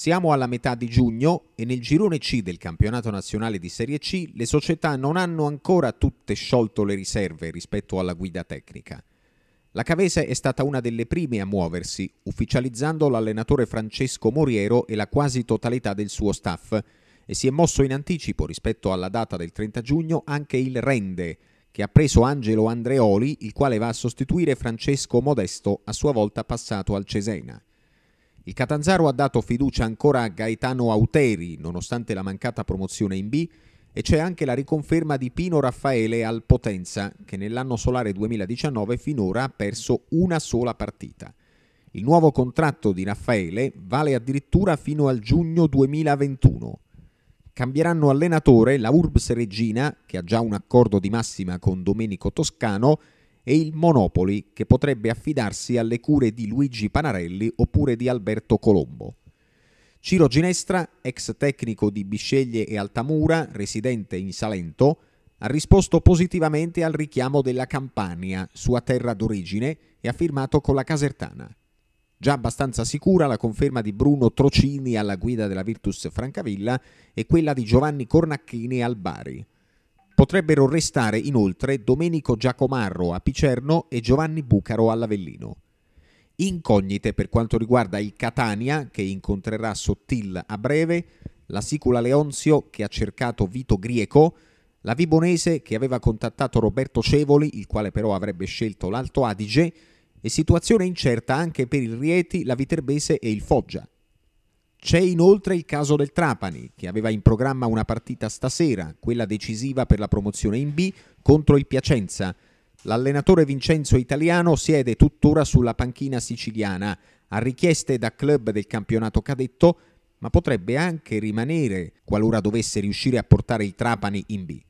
Siamo alla metà di giugno e nel girone C del campionato nazionale di Serie C le società non hanno ancora tutte sciolto le riserve rispetto alla guida tecnica. La Cavese è stata una delle prime a muoversi, ufficializzando l'allenatore Francesco Moriero e la quasi totalità del suo staff, e si è mosso in anticipo rispetto alla data del 30 giugno anche il Rende, che ha preso Angelo Andreoli, il quale va a sostituire Francesco Modesto, a sua volta passato al Cesena. Il Catanzaro ha dato fiducia ancora a Gaetano Auteri, nonostante la mancata promozione in B, e c'è anche la riconferma di Pino Raffaele al Potenza, che nell'anno solare 2019 finora ha perso una sola partita. Il nuovo contratto di Raffaele vale addirittura fino al giugno 2021. Cambieranno allenatore la Urbs Regina, che ha già un accordo di massima con Domenico Toscano, e il Monopoli che potrebbe affidarsi alle cure di Luigi Panarelli oppure di Alberto Colombo. Ciro Ginestra, ex tecnico di Bisceglie e Altamura, residente in Salento, ha risposto positivamente al richiamo della Campania, sua terra d'origine, e ha firmato con la Casertana. Già abbastanza sicura la conferma di Bruno Trocini alla guida della Virtus Francavilla e quella di Giovanni Cornacchini al Bari. Potrebbero restare inoltre Domenico Giacomarro a Picerno e Giovanni Bucaro all'Avellino. Incognite per quanto riguarda il Catania, che incontrerà Sottil a breve, la Sicula Leonzio, che ha cercato Vito Grieco, la Vibonese, che aveva contattato Roberto Cevoli, il quale però avrebbe scelto l'Alto Adige, e situazione incerta anche per il Rieti, la Viterbese e il Foggia. C'è inoltre il caso del Trapani, che aveva in programma una partita stasera, quella decisiva per la promozione in B, contro il Piacenza. L'allenatore Vincenzo Italiano siede tuttora sulla panchina siciliana, a richieste da club del campionato cadetto, ma potrebbe anche rimanere qualora dovesse riuscire a portare il Trapani in B.